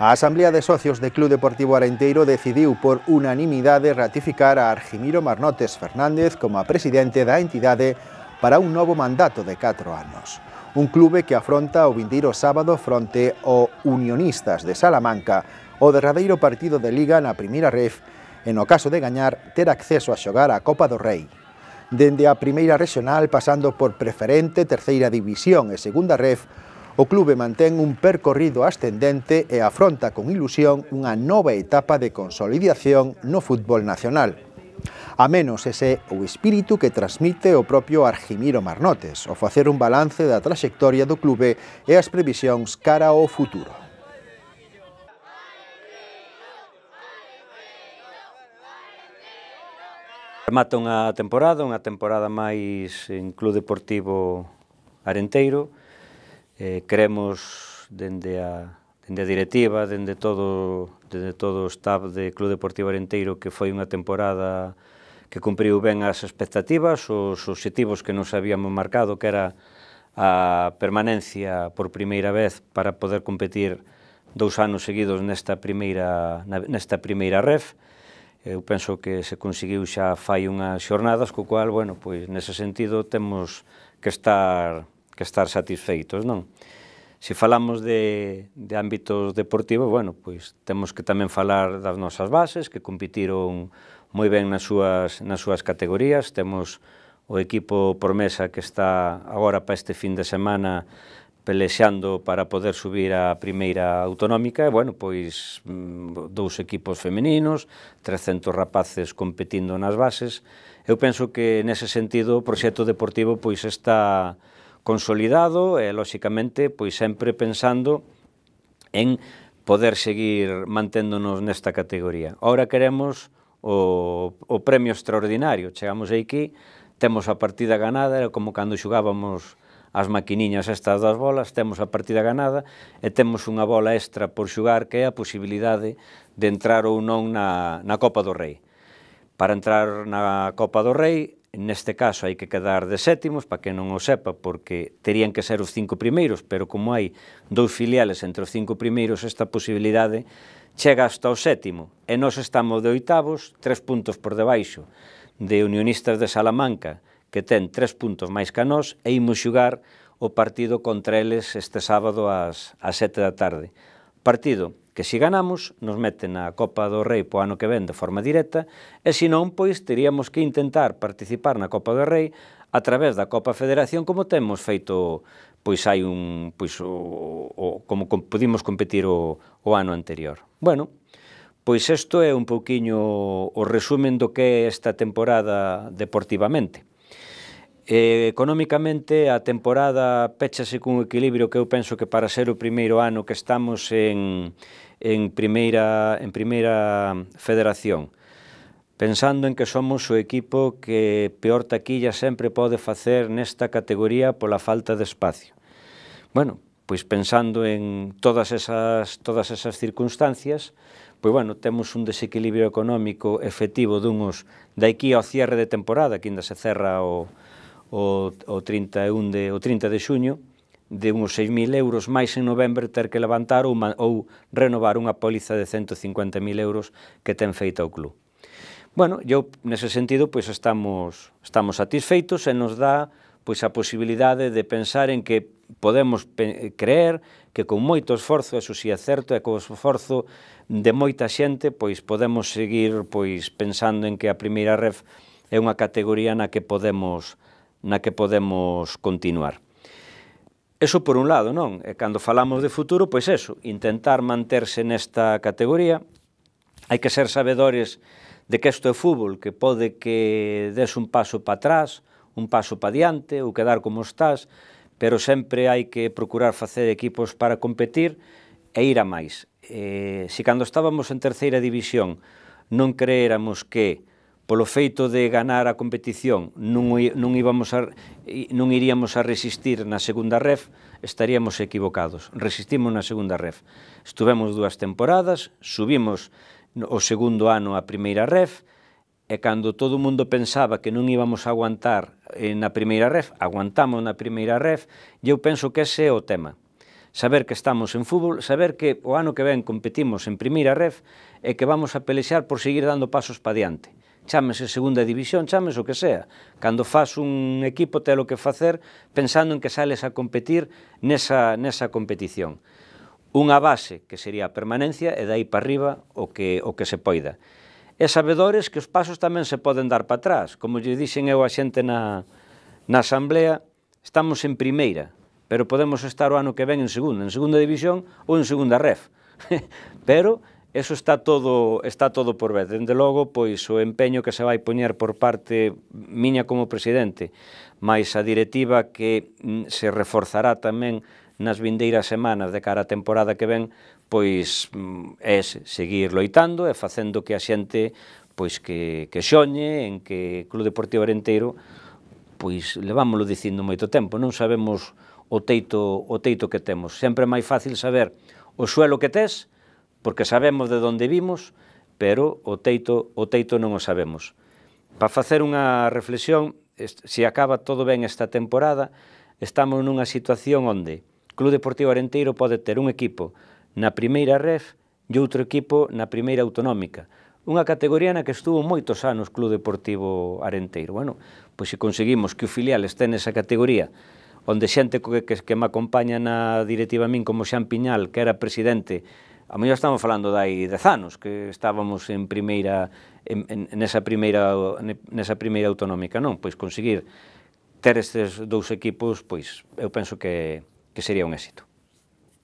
A Asamblea de Socios de Club Deportivo Arenteiro decidiu por unanimidade ratificar a Arjimiro Marnotes Fernández como a presidente da entidade para un novo mandato de 4 anos. Un clube que afronta o vindeiro sábado fronte o Unionistas de Salamanca, o derradeiro partido de Liga na primeira ref, en o caso de gañar, ter acceso a xogar a Copa do Rei. Dende a primeira regional, pasando por preferente, terceira división e segunda ref, O clube mantén un percorrido ascendente e afronta con ilusión unha nova etapa de consolidación no fútbol nacional. A menos ese o espírito que transmite o propio Argimiro Marnotes o facer un balance da traxectoria do clube e as previsións cara ao futuro. Remata unha temporada, unha temporada máis en Club Deportivo Arenteiro, eh, cremos dende a, dende a directiva, dende todo, dende todo o staff de Club Deportivo Arenteiro que foi unha temporada que cumpriu ben as expectativas, os obxectivos que nos habíamos marcado, que era a permanencia por primeira vez para poder competir dous anos seguidos nesta primeira, nesta primeira ref, eu penso que se conseguiu xa fai unhas xornadas, co cual, bueno, pois nese sentido temos que estar que estar satisfeitos, non? Se falamos de, de ámbitos deportivos, bueno, pois temos que tamén falar das nosas bases, que competiron moi ben nas súas, nas súas categorías, temos o equipo promesa que está agora para este fin de semana pelexando para poder subir a primeira autonómica, e, bueno, pois mm, dous equipos femeninos, 300 rapaces competindo nas bases. Eu penso que, nese sentido, o proxecto deportivo pois está consolidado e, lóxicamente, pois sempre pensando en poder seguir manténdonos nesta categoría. Ora queremos o, o premio extraordinario. Chegamos aquí, temos a partida ganada, era como cando xugábamos as maquiniñas estas das bolas, temos a partida ganada e temos unha bola extra por xugar que é a posibilidade de entrar ou non na, na Copa do Rei. Para entrar na Copa do Rei neste caso hai que quedar de sétimos, para que non o sepa, porque terían que ser os cinco primeiros, pero como hai dous filiales entre os cinco primeiros, esta posibilidade chega hasta o sétimo, e nós estamos de oitavos, tres puntos por debaixo, de Unionistas de Salamanca, que ten tres puntos máis que a nós, e imos xugar o partido contra eles este sábado ás, ás sete da tarde. Partido que si ganamos nos mete na Copa do Rei po ano que ven de forma directa e se non, pois teríamos que intentar participar na Copa do Rei a través da Copa Federación como temos feito pois hai un pois o, o como com, pudimos competir o, o ano anterior. Bueno, pois isto é un pouquiño o resumen do que é esta temporada deportivamente. E, económicamente a temporada péchase cun equilibrio que eu penso que para ser o primeiro ano que estamos en en primeira, en primeira federación pensando en que somos o equipo que peor taquilla sempre pode facer nesta categoría pola falta de espacio. Bueno, pois pensando en todas esas, todas esas circunstancias, pois bueno, temos un desequilibrio económico efectivo dunhos da aquí ao cierre de temporada, que ainda se cerra o, o, o, 31 de, o 30 de xuño, de uns 6.000 euros, máis en novembro ter que levantar ou, ou renovar unha póliza de 150.000 euros que ten feita o club. Bueno, eu nese sentido pois estamos estamos satisfeitos e nos dá pois a posibilidade de pensar en que podemos creer que con moito esforzo, eso si sí é certo, e con o esforzo de moita xente, pois podemos seguir pois pensando en que a primeira ref é unha categoría na que podemos na que podemos continuar. Eso por un lado, non? E cando falamos de futuro, pois eso, intentar manterse nesta categoría. Hai que ser sabedores de que isto é fútbol, que pode que des un paso para atrás, un paso para diante, ou quedar como estás, pero sempre hai que procurar facer equipos para competir e ir a máis. Eh, si cando estábamos en terceira división non creéramos que polo feito de ganar a competición non, non, íbamos a, non iríamos a resistir na segunda ref, estaríamos equivocados. Resistimos na segunda ref. Estuvemos dúas temporadas, subimos o segundo ano a primeira ref, e cando todo o mundo pensaba que non íbamos a aguantar eh, na primeira ref, aguantamos na primeira ref, e eu penso que ese é o tema saber que estamos en fútbol, saber que o ano que ven competimos en primeira ref e que vamos a pelexar por seguir dando pasos pa diante chámese segunda división, chámese o que sea. Cando faz un equipo te lo que facer pensando en que sales a competir nesa, nesa competición. Unha base que sería a permanencia e dai para arriba o que, o que se poida. E sabedores que os pasos tamén se poden dar para atrás. Como lle dixen eu a xente na, na asamblea, estamos en primeira, pero podemos estar o ano que ven en segunda, en segunda división ou en segunda ref. pero Eso está todo está todo por ver. Dende logo, pois o empeño que se vai poñer por parte miña como presidente, máis a directiva que mm, se reforzará tamén nas vindeiras semanas de cara á temporada que ven, pois é mm, seguir loitando e facendo que a xente pois que, que xoñe en que Club Deportivo Arenteiro pois levámoslo dicindo moito tempo, non sabemos o teito o teito que temos. Sempre é máis fácil saber o suelo que tes, porque sabemos de onde vimos, pero o teito, o teito non o sabemos. Para facer unha reflexión, se acaba todo ben esta temporada, estamos nunha situación onde Club Deportivo Arenteiro pode ter un equipo na primeira ref e outro equipo na primeira autonómica. Unha categoría na que estuvo moitos anos Club Deportivo Arenteiro. Bueno, pois se conseguimos que o filial este nesa categoría, onde xente que, que, que me acompaña na directiva a min como Xan Piñal, que era presidente a mellor estamos falando dai 10 anos que estábamos en primeira en, en, nesa primeira nesa primeira autonómica, non? Pois conseguir ter estes dous equipos, pois eu penso que que sería un éxito.